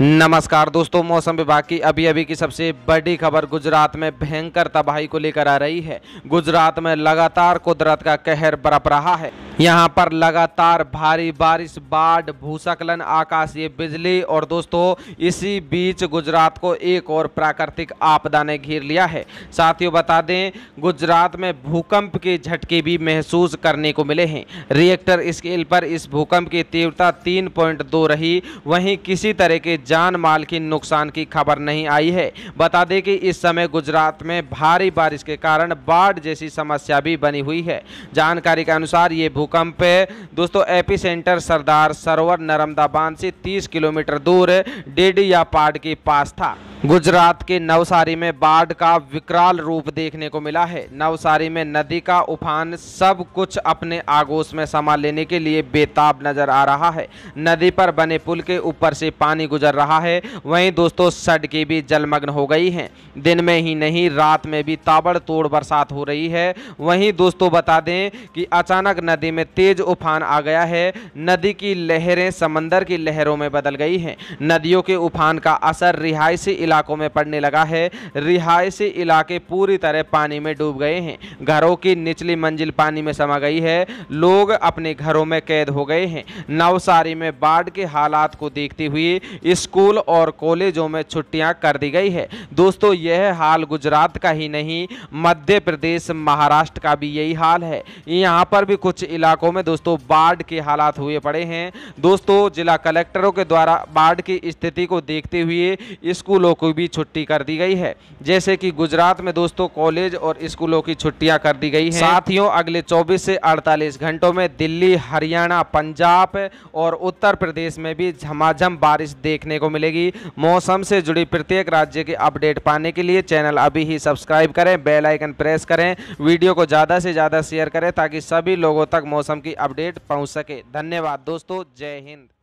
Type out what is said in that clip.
नमस्कार दोस्तों मौसम विभाग की अभी अभी की सबसे बड़ी खबर गुजरात में भयंकर तबाही को लेकर आ रही है गुजरात में लगातार कुदरत का कहर बरप रहा है यहाँ पर लगातार भारी बारिश बाढ़ भूस्खलन आकाशीय बिजली और दोस्तों इसी बीच गुजरात को एक और प्राकृतिक आपदा ने घेर लिया है साथियों बता दें गुजरात में भूकंप के झटके भी महसूस करने को मिले हैं रिएक्टर स्केल पर इस भूकंप की तीव्रता 3.2 रही वहीं किसी तरह के जान माल के नुकसान की खबर नहीं आई है बता दें कि इस समय गुजरात में भारी बारिश के कारण बाढ़ जैसी समस्या भी बनी हुई है जानकारी के अनुसार ये भूकंप है दोस्तों एपी सेंटर सरदार सरोवर नर्मदा बांध से 30 किलोमीटर दूर डेड या पाड के पास था गुजरात के नवसारी में बाढ़ का विकराल रूप देखने को मिला है नवसारी में नदी का उफान सब कुछ अपने आगोश में समा लेने के लिए बेताब नजर आ रहा है नदी पर बने पुल के ऊपर से पानी गुजर रहा है वहीं दोस्तों सड़कें भी जलमग्न हो गई हैं दिन में ही नहीं रात में भी ताबड़तोड़ बरसात हो रही है वहीं दोस्तों बता दें कि अचानक नदी में तेज उफान आ गया है नदी की लहरें समंदर की लहरों में बदल गई हैं नदियों के उफान का असर रिहायशी इलाकों में पड़ने लगा है रिहायशी इलाके पूरी तरह पानी में डूब गए हैं घरों की निचली मंजिल पानी में समा गई है लोग अपने घरों में कैद हो गए हैं नवसारी में बाढ़ के हालात को देखते हुए स्कूल और कॉलेजों में छुट्टियां कर दी गई है दोस्तों यह हाल गुजरात का ही नहीं मध्य प्रदेश महाराष्ट्र का भी यही हाल है यहाँ पर भी कुछ इलाकों में दोस्तों बाढ़ के हालात हुए पड़े हैं दोस्तों जिला कलेक्टरों के द्वारा बाढ़ की स्थिति को देखते हुए स्कूलों को भी छुट्टी कर दी गई है जैसे कि गुजरात में दोस्तों कॉलेज और स्कूलों की छुट्टियां कर दी गई हैं साथियों अगले 24 से 48 घंटों में दिल्ली हरियाणा पंजाब और उत्तर प्रदेश में भी झमाझम बारिश देखने को मिलेगी मौसम से जुड़ी प्रत्येक राज्य के अपडेट पाने के लिए चैनल अभी ही सब्सक्राइब करें बेलाइकन प्रेस करें वीडियो को ज़्यादा से ज़्यादा शेयर करें ताकि सभी लोगों तक मौसम की अपडेट पहुँच सके धन्यवाद दोस्तों जय हिंद